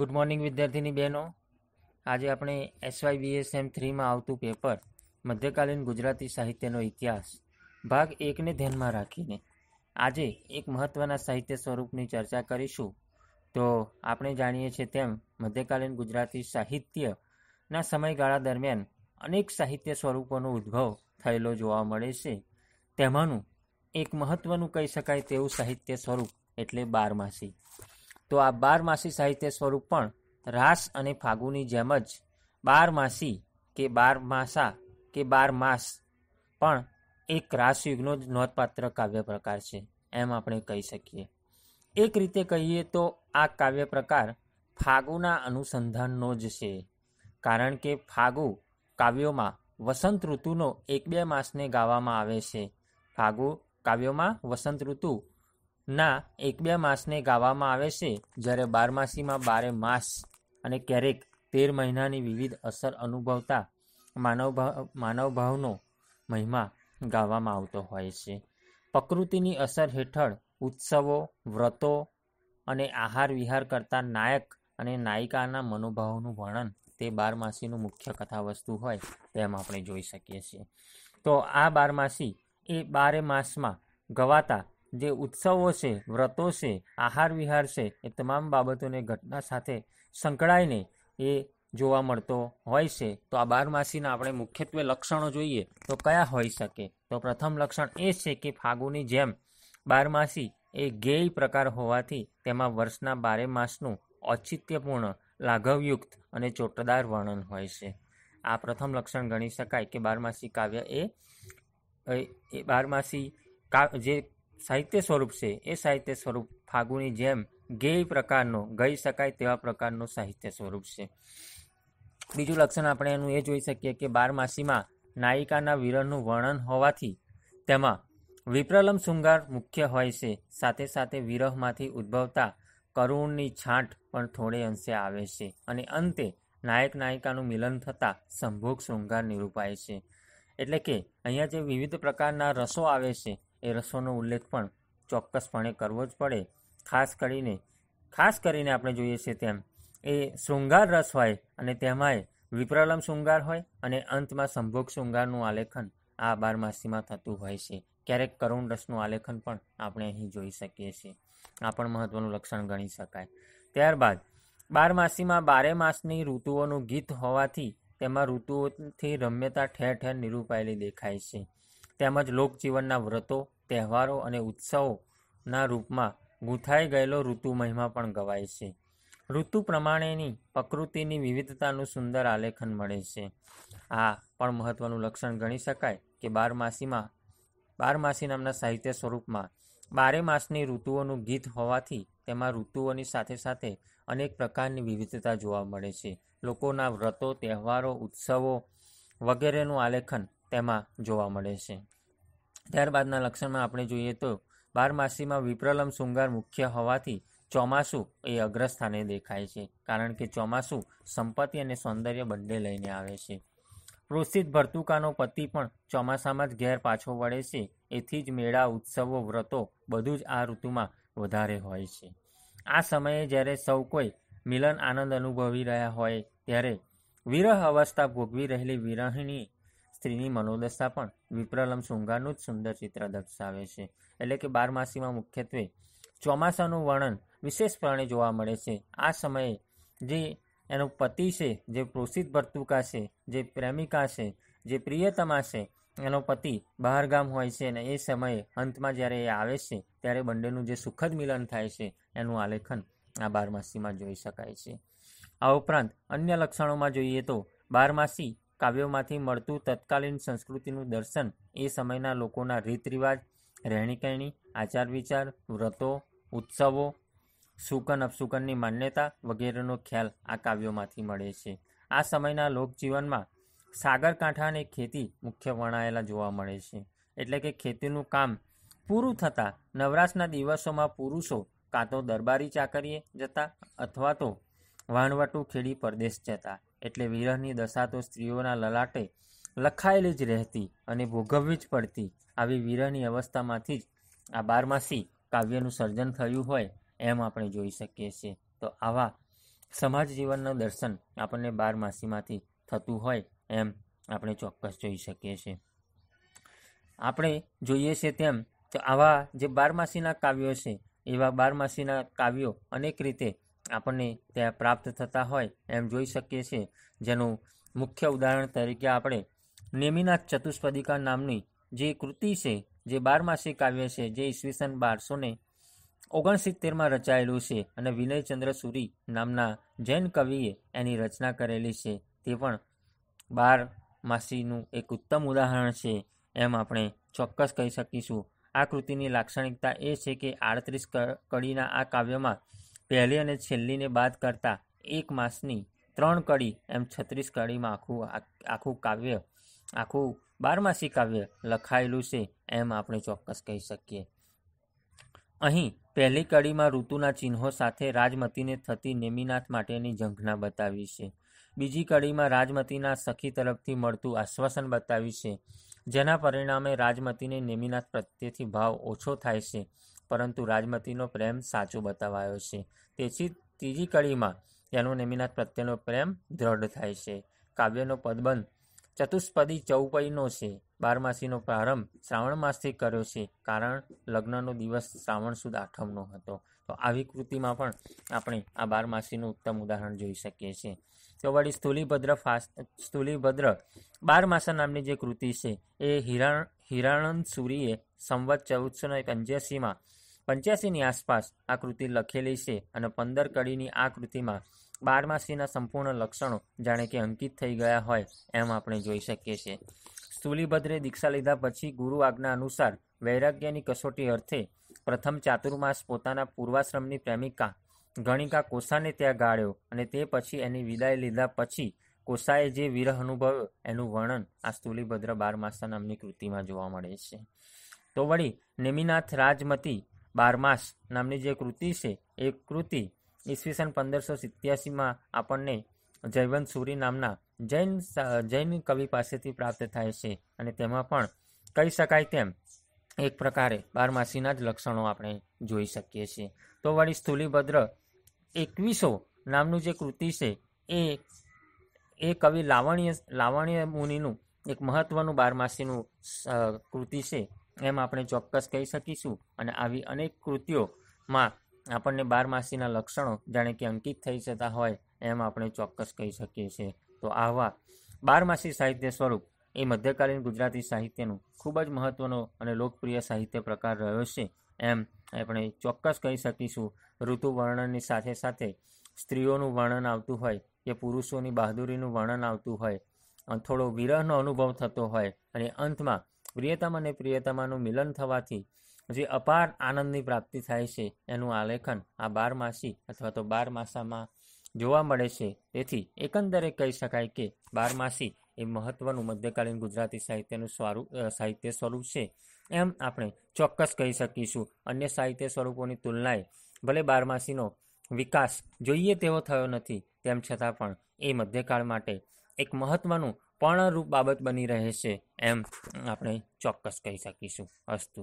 good morning વિદ્યાર્થીની બહેનો આજે આપણે એસવાય બીએસ એમ થ્રીમાં આવતું પેપર મધ્યકાલીન ગુજરાતી સાહિત્યનો ઇતિહાસ ભાગ એકને ધ્યાનમાં રાખીને આજે એક મહત્ત્વના સાહિત્ય સ્વરૂપની ચર્ચા કરીશું તો આપણે જાણીએ છીએ તેમ મધ્યકાલીન ગુજરાતી સાહિત્યના સમયગાળા દરમિયાન અનેક સાહિત્ય સ્વરૂપોનો ઉદ્ભવ થયેલો જોવા મળે છે તેમાંનું એક મહત્ત્વનું કહી શકાય તેવું સાહિત્ય સ્વરૂપ એટલે બારમાસી તો આ બારમાસી સાહિત્ય સ્વરૂપ પણ રાસ અને ફાગુની જેમ જ બારમાસી કે બારમાસા કે બાર માસ પણ એક રાસયુગનો જ નોંધપાત્ર કાવ્ય પ્રકાર છે એમ આપણે કહી શકીએ એક રીતે કહીએ તો આ કાવ્ય પ્રકાર ફાગુના અનુસંધાનનો જ છે કારણ કે ફાગુ કાવ્યોમાં વસંત ઋતુનો એક બે માસને ગાવામાં આવે છે ફાગુ કાવ્યોમાં વસંત ઋતુ ના એક બે માસને ગાવામાં આવે છે જ્યારે બારમાસીમાં બારે માસ અને ક્યારેક તેર મહિનાની વિવિધ અસર અનુભવતા માનવ માનવભાવનો મહિમા ગાવામાં આવતો હોય છે પ્રકૃતિની અસર હેઠળ ઉત્સવો વ્રતો અને આહાર વિહાર કરતા નાયક અને નાયિકાના મનોભાવનું વર્ણન તે બારમાસીનું મુખ્ય કથા વસ્તુ હોય તેમ આપણે જોઈ શકીએ છીએ તો આ બારમાસી એ બારે માસમાં ગવાતા જે ઉત્સવો છે વ્રતો છે આહાર વિહાર છે એ તમામ બાબતોને ઘટના સાથે સંકળાઈને એ જોવા મળતો હોય છે તો આ બારમાસીના આપણે મુખ્યત્વે લક્ષણો જોઈએ તો કયા હોઈ શકે તો પ્રથમ લક્ષણ એ છે કે ફાગુની જેમ બારમાસી એ ગેય પ્રકાર હોવાથી તેમાં વર્ષના બારે માસનું ઔચિત્યપૂર્ણ લાઘવયુક્ત અને ચોટદાર વર્ણન હોય છે આ પ્રથમ લક્ષણ ગણી શકાય કે બારમાસી કાવ્ય એ બારમાસી કા જે સાહિત્ય સ્વરૂપ છે એ સાહિત્ય સ્વરૂપ ફાગુની જેમ ગેય પ્રકારનો ગઈ શકાય તેવા પ્રકારનું સાહિત્ય સ્વરૂપ છે બીજું લક્ષણ આપણે એનું એ જોઈ શકીએ કે બારમાસીમાં નાયિકાના વિરહનું વર્ણન હોવાથી તેમાં વિપ્રલમ શૃંગાર મુખ્ય હોય છે સાથે સાથે વિરહમાંથી ઉદ્ભવતા કરુણની છાંટ પણ થોડે અંશે આવે છે અને અંતે નાયક નાયિકાનું મિલન થતાં સંભોગ શૃંગાર નિરૂપાય છે એટલે કે અહીંયા જે વિવિધ પ્રકારના રસો આવે છે એ રસોનો ઉલ્લેખ પણ ચોક્કસપણે કરવો જ પડે ખાસ કરીને ખાસ કરીને આપણે જોઈએ છીએ તેમ એ શૃંગાર રસ હોય અને તેમાંય વિપ્રલમ શૃંગાર હોય અને અંતમાં સંભોગ શૃંગારનું આલેખન આ બારમાસીમાં થતું હોય છે ક્યારેક કરુણ રસનું આલેખન પણ આપણે અહીં જોઈ શકીએ છીએ આ પણ મહત્ત્વનું લક્ષણ ગણી શકાય ત્યારબાદ બારમાસીમાં બારે માસની ઋતુઓનું ગીત હોવાથી તેમાં ઋતુઓથી રમ્યતા ઠેર ઠેર નિરૂપાયેલી દેખાય છે તેમજ લોકજીવનના વ્રતો તહેવારો અને ઉત્સવોના રૂપમાં ગૂંથાઈ ગયેલો ઋતુ મહિમા પણ ગવાય છે ઋતુ પ્રમાણેની પ્રકૃતિની વિવિધતાનું સુંદર આલેખન મળે છે આ પણ મહત્વનું લક્ષણ ગણી શકાય કે બારમાસીમાં બારમાસી નામના સાહિત્ય સ્વરૂપમાં બારે માસની ઋતુઓનું ગીત હોવાથી તેમાં ઋતુઓની સાથે સાથે અનેક પ્રકારની વિવિધતા જોવા મળે છે લોકોના વ્રતો તહેવારો ઉત્સવો વગેરેનું આલેખન તેમાં જોવા મળે છે ત્યારબાદના લક્ષણમાં આપણે જોઈએ તો બારમાસીમાં વિપ્રલમ શૃંગાર મુખ્ય હોવાથી ચોમાસું એ અગ્રસ્થાને દેખાય છે કારણ કે ચોમાસું સંપત્તિ અને સૌંદર્ય બંને લઈને આવે છે પ્રોત્સિત ભર્તુકાનો પતિ પણ ચોમાસામાં જ ઘેર પાછો વળે છે એથી જ મેળા ઉત્સવો વ્રતો બધું જ આ ઋતુમાં વધારે હોય છે આ સમયે જ્યારે સૌ કોઈ મિલન આનંદ અનુભવી રહ્યા હોય ત્યારે વિરહ અવસ્થા ભોગવી રહેલી વિરહિણી સ્ત્રીની મનોદશા પણ વિપ્રલમ શૃંગારનું જ સુંદર ચિત્ર દર્શાવે છે એટલે કે બારમાસીમાં મુખ્યત્વે ચોમાસાનું વર્ણન વિશેષપણે જોવા મળે છે આ સમયે જે એનો પતિ છે જે પ્રોષિત ભર્તુકા છે જે પ્રેમિકા છે જે પ્રિયતમા છે એનો પતિ બહારગામ હોય છે અને એ સમયે અંતમાં જ્યારે એ આવે છે ત્યારે બંનેનું જે સુખદ મિલન થાય છે એનું આલેખન આ બારમાસીમાં જોઈ શકાય છે આ ઉપરાંત અન્ય લક્ષણોમાં જોઈએ તો બારમાસી કાવ્યોમાંથી મળતું તત્કાલીન સંસ્કૃતિનું દર્શન એ સમયના લોકોના રીત રિવાજ રહેણીકહેણી આચાર વિચાર વ્રતો ઉત્સવો સુકન અપસુકનની માન્યતા વગેરેનો ખ્યાલ આ કાવ્યોમાંથી મળે છે આ સમયના લોકજીવનમાં સાગરકાંઠા અને ખેતી મુખ્ય વણાયેલા જોવા મળે છે એટલે કે ખેતીનું કામ પૂરું થતાં નવરાશના દિવસોમાં પુરુષો કાં તો દરબારી ચાકરીએ જતા અથવા તો વહાણવટું ખેડી પરદેશ જતા એટલે વિરહની દશા તો સ્ત્રીઓના લલાટે લખાયેલી જ રહેતી અને ભોગવવી જ પડતી આવી વિરહની અવસ્થામાંથી જ આ બારમાસી કાવ્યનું સર્જન થયું હોય એમ આપણે જોઈ શકીએ છીએ તો આવા સમાજ જીવનનું દર્શન આપણને બારમાસીમાંથી થતું હોય એમ આપણે ચોક્કસ જોઈ શકીએ છીએ આપણે જોઈએ છે તેમ તો આવા જે બારમાસીના કાવ્યો છે એવા બારમાસીના કાવ્યો અનેક રીતે આપણને ત્યાં પ્રાપ્ત થતા હોય એમ જોઈ શકીએ છીએ જેનું મુખ્ય ઉદાહરણ તરીકે આપણે નેમિનાથ ચતુષ્પદિકા નામની જે કૃતિ છે જે બારમાસી કાવ્ય છે જે ઈસવીસન બારસો ને ઓગણસિત્તેરમાં રચાયેલું છે અને વિનયચંદ્ર સૂરી નામના જૈન કવિએ એની રચના કરેલી છે તે પણ બાર માસીનું એક ઉત્તમ ઉદાહરણ છે એમ આપણે ચોક્કસ કહી શકીશું આ કૃતિની લાક્ષણિકતા એ છે કે આડત્રીસ કડીના આ કાવ્યમાં પહેલી અને છેલ્લીને બાદ કરતાં એક માસની ત્રણ કડી એમ છત્રીસ કડીમાં આખું આખું કાવ્ય આખું બારમાસી કાવ્ય લખાયેલું છે એમ આપણે ચોક્કસ કહી શકીએ અહીં પહેલી કડીમાં ઋતુના ચિહ્નો સાથે રાજમતીને થતી નેમિનાથ માટેની ઝંખના બતાવી છે બીજી કડીમાં રાજમતીના સખી તરફથી મળતું આશ્વાસન બતાવ્યું છે જેના પરિણામે રાજમતીને નેમિનાથ પ્રત્યેથી ભાવ ઓછો થાય છે પરંતુ રાજમતીનો પ્રેમ સાચો બતાવાયો છે તેથી ત્રીજી કડીમાં તેનો નેમિનાથ પ્રત્યેનો પ્રેમ દ્રઢ થાય છે કાવ્યનો પદબંધ ચતુષ્પદી ચૌપઈનો છે બારમાસીનો પ્રારંભ શ્રાવણ માસથી કર્યો છે કારણ લગ્નનો દિવસ શ્રાવણ સુદ આઠમનો હતો તો આવી કૃતિમાં પણ આપણે આ બારમાસીનું ઉત્તમ ઉદાહરણ જોઈ શકીએ છીએ તો વળી સ્થૂલીભદ્ર ફાસ્ટ સ્થુલીભદ્ર બાર માસા નામની જે કૃતિ છે એ હિરાણ હિરાણંદ સૂરીએ સંવત ચૌદસો ને પંચ્યાસીમાં પંચ્યાસીની આસપાસ આ કૃતિ લખેલી છે અને પંદર કડીની આ કૃતિમાં બારમાસીના સંપૂર્ણ લક્ષણો જાણે કે અંકિત થઈ ગયા હોય એમ આપણે જોઈ શકીએ છીએ સ્થૂલીભદ્રે દીક્ષા લીધા પછી ગુરુ આજ્ઞા અનુસાર વૈરાગ્યની કસોટી અર્થે પ્રથમ ચાતુર્માસ પોતાના પૂર્વાશ્રમની પ્રેમિકા ગણિકા કોસાને ત્યાં ગાળ્યો અને તે પછી એની વિદાય લીધા પછી કોસાએ જે વિરહ અનુભવ્યો એનું વર્ણન આ સ્થુલીભદ્ર બારમાસા નામની કૃતિમાં જોવા મળે છે તો વળી નેમિનાથ રાજમતી બારમાસ નામની જે કૃતિ છે એ કૃતિ ઈસવીસન પંદરસો સિત્યાસીમાં આપણને જયવંત સૂરી નામના જૈન જૈન કવિ પાસેથી પ્રાપ્ત થાય છે અને તેમાં પણ કહી શકાય તેમ એક પ્રકારે બારમાસીના જ લક્ષણો આપણે જોઈ શકીએ છીએ તો વળી સ્થુલીભદ્ર એકવીસો નામનું જે કૃતિ છે એ એ કવિ લાવણ્ય લાવણ્ય મુનિનું એક મહત્ત્વનું બારમાસીનું કૃતિ છે એમ આપણે ચોક્કસ કહી શકીશું અને આવી અનેક કૃતિઓમાં આપણને બારમાસીના લક્ષણો જાણે કે અંકિત થઈ જતા હોય એમ આપણે ચોક્કસ કહી શકીએ છીએ તો આવા બારમાસી સાહિત્ય સ્વરૂપ એ મધ્યકાલીન ગુજરાતી સાહિત્યનું ખૂબ જ મહત્ત્વનો અને લોકપ્રિય સાહિત્ય પ્રકાર રહ્યો છે એમ આપણે ચોક્કસ કહી શકીશું ઋતુ વર્ણનની સાથે સાથે સ્ત્રીઓનું વર્ણન આવતું હોય કે પુરુષોની બહાદુરીનું વર્ણન આવતું હોય થોડો વિરહનો અનુભવ થતો હોય અને અંતમાં પ્રિયતમ અને પ્રિયતમાનું મિલન થવાથી જે અપાર આનંદની પ્રાપ્તિ થાય છે એનું આલેખન આ બારમાસી અથવા તો બારમાસામાં જોવા મળે છે તેથી એકંદરે કહી શકાય કે બારમાસી એ મહત્વનું મધ્યકાલીન ગુજરાતી સાહિત્યનું સ્વરૂપ સાહિત્ય સ્વરૂપ છે એમ આપણે ચોક્કસ કહી શકીશું અન્ય સાહિત્ય સ્વરૂપોની તુલનાએ ભલે બારમાસીનો વિકાસ જોઈએ તેવો થયો નથી તેમ છતાં પણ એ મધ્યકાળ માટે એક મહત્વનું પર્ણરૂપ બાબત બની રહે છે એમ આપણે ચોક્કસ કહી શકીશું અસ્તુ